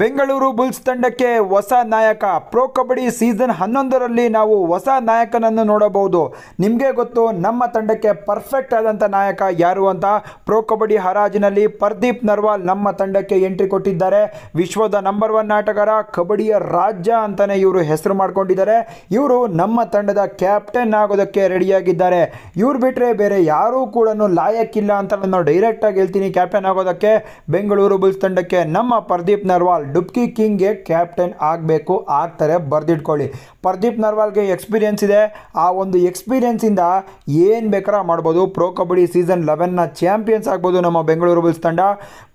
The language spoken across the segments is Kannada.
ಬೆಂಗಳೂರು ಬುಲ್ಸ್ ತಂಡಕ್ಕೆ ಹೊಸ ನಾಯಕ ಪ್ರೊ ಕಬಡ್ಡಿ ಸೀಸನ್ ಹನ್ನೊಂದರಲ್ಲಿ ನಾವು ಹೊಸ ನಾಯಕನನ್ನು ನೋಡಬಹುದು ನಿಮಗೆ ಗೊತ್ತು ನಮ್ಮ ತಂಡಕ್ಕೆ ಪರ್ಫೆಕ್ಟ್ ಆದಂಥ ನಾಯಕ ಯಾರು ಅಂತ ಪ್ರೊ ಕಬಡ್ಡಿ ಹರಾಜಿನಲ್ಲಿ ಪ್ರದೀಪ್ ನರ್ವಾಲ್ ನಮ್ಮ ತಂಡಕ್ಕೆ ಎಂಟ್ರಿ ಕೊಟ್ಟಿದ್ದಾರೆ ವಿಶ್ವದ ನಂಬರ್ ಒನ್ ಆಟಗಾರ ಕಬಡ್ಡಿಯ ರಾಜ್ಯ ಅಂತಲೇ ಇವರು ಹೆಸರು ಮಾಡಿಕೊಂಡಿದ್ದಾರೆ ಇವರು ನಮ್ಮ ತಂಡದ ಕ್ಯಾಪ್ಟನ್ ಆಗೋದಕ್ಕೆ ರೆಡಿಯಾಗಿದ್ದಾರೆ ಇವ್ರು ಬಿಟ್ಟರೆ ಬೇರೆ ಯಾರೂ ಕೂಡ ಲಾಯಕ್ಕಿಲ್ಲ ಅಂತ ನಾನು ಡೈರೆಕ್ಟಾಗಿ ಹೇಳ್ತೀನಿ ಕ್ಯಾಪ್ಟನ್ ಆಗೋದಕ್ಕೆ ಬೆಂಗಳೂರು ಬುಲ್ಸ್ ತಂಡಕ್ಕೆ ನಮ್ಮ ಪ್ರದೀಪ್ ನರ್ವಾಲ್ ನರ್ವಾಲ್ ಡುಬ್ಕಿ ಕಿಂಗ್ಗೆ ಕ್ಯಾಪ್ಟನ್ ಆಗಬೇಕು ಆಗ್ತಾರೆ ಬರೆದಿಟ್ಕೊಳ್ಳಿ ಪ್ರದೀಪ್ ನರ್ವಾಲ್ಗೆ ಎಕ್ಸ್ಪೀರಿಯೆನ್ಸ್ ಇದೆ ಆ ಒಂದು ಎಕ್ಸ್ಪೀರಿಯೆನ್ಸಿಂದ ಏನು ಬೇಕಾರ ಮಾಡ್ಬೋದು ಪ್ರೋ ಕಬಡ್ಡಿ ಸೀಸನ್ ಲೆವೆನ್ನ ಚಾಂಪಿಯನ್ಸ್ ಆಗ್ಬೋದು ನಮ್ಮ ಬೆಂಗಳೂರು ಬುಲ್ಸ್ ತಂಡ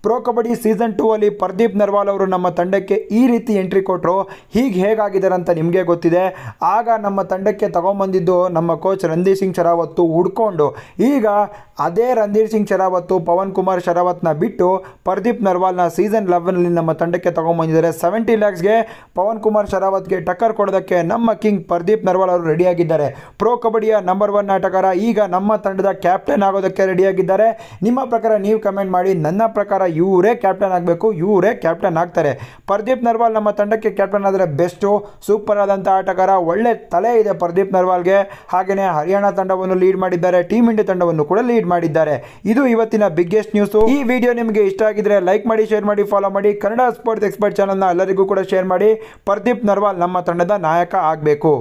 ಪ್ರೋ ಕಬಡ್ಡಿ ಸೀಸನ್ ಟೂ ಅಲ್ಲಿ ಪ್ರದೀಪ್ ನರ್ವಾಲ್ ಅವರು ನಮ್ಮ ತಂಡಕ್ಕೆ ಈ ರೀತಿ ಎಂಟ್ರಿ ಕೊಟ್ಟರು ಹೀಗೆ ಹೇಗಾಗಿದ್ದಾರೆ ಅಂತ ನಿಮಗೆ ಗೊತ್ತಿದೆ ಆಗ ನಮ್ಮ ತಂಡಕ್ಕೆ ತಗೊಂಬಂದಿದ್ದು ನಮ್ಮ ಕೋಚ್ ರಂದೀಪ್ ಸಿಂಗ್ ಶರಾವತ್ತು ಹುಡ್ಕೊಂಡು ಈಗ ಅದೇ ರಣಧೀರ್ ಸಿಂಗ್ ಶರಾವತ್ತು ಪವನ್ ಕುಮಾರ್ ಶರಾವತ್ನ ಬಿಟ್ಟು ಪ್ರದೀಪ್ ನರ್ವಾಲ್ನ ಸೀಸನ್ ಲೆವೆನ್ನಲ್ಲಿ ನಮ್ಮ ತಂಡಕ್ಕೆ ತಗೊಂಬಂದಿದ್ದಾರೆ ಸೆವೆಂಟಿ ಲ್ಯಾಕ್ಸ್ಗೆ ಪವನ್ ಕುಮಾರ್ ಶರಾವತ್ಗೆ ಟಕ್ಕರ್ ಕೊಡೋದಕ್ಕೆ ನಮ್ಮ ಕಿಂಗ್ ಪ್ರದೀಪ್ ನರ್ವಾಲ್ ಅವರು ರೆಡಿಯಾಗಿದ್ದಾರೆ ಪ್ರೋ ಕಬಡ್ಡಿಯ ನಂಬರ್ ಒನ್ ಆಟಗಾರ ಈಗ ನಮ್ಮ ತಂಡದ ಕ್ಯಾಪ್ಟನ್ ಆಗೋದಕ್ಕೆ ರೆಡಿಯಾಗಿದ್ದಾರೆ ನಿಮ್ಮ ಪ್ರಕಾರ ನೀವು ಕಮೆಂಟ್ ಮಾಡಿ ನನ್ನ ಪ್ರಕಾರ ಇವರೇ ಕ್ಯಾಪ್ಟನ್ ಆಗಬೇಕು ಇವರೇ ಕ್ಯಾಪ್ಟನ್ ಆಗ್ತಾರೆ ಪ್ರದೀಪ್ ನರ್ವಾಲ್ ನಮ್ಮ ತಂಡಕ್ಕೆ ಕ್ಯಾಪ್ಟನ್ ಆದರೆ ಬೆಸ್ಟು ಸೂಪರ್ ಆದಂಥ ಆಟಗಾರ ಒಳ್ಳೆ ತಲೆ ಇದೆ ಪರ್ದೀಪ್ ನರ್ವಾಲ್ಗೆ ಹಾಗೆಯೇ ಹರಿಯಾಣ ತಂಡವನ್ನು ಲೀಡ್ ಮಾಡಿದ್ದಾರೆ ಟೀಮ್ ಇಂಡಿಯಾ ತಂಡವನ್ನು ಕೂಡ ಲೀಡ್ ಮಾಡಿದ್ದಾರೆ ಇದು ಇವತ್ತಿನ ಬಿಗ್ಗೆಸ್ಟ್ ನ್ಯೂಸ್ ಈ ವಿಡಿಯೋ ನಿಮಗೆ ಇಷ್ಟ ಆಗಿದ್ರೆ ಲೈಕ್ ಮಾಡಿ ಶೇರ್ ಮಾಡಿ ಫಾಲೋ ಮಾಡಿ ಕನ್ನಡ ಸ್ಪೋರ್ಟ್ಸ್ ಎಕ್ಸ್ಪರ್ಟ್ ಚಾನಲ್ನ ಎಲ್ಲರಿಗೂ ಕೂಡ ಶೇರ್ ಮಾಡಿ ಪ್ರದೀಪ್ ನರ್ವಾಲ್ ನಮ್ಮ ತಂಡದ ನಾಯಕ ಆಗಬೇಕು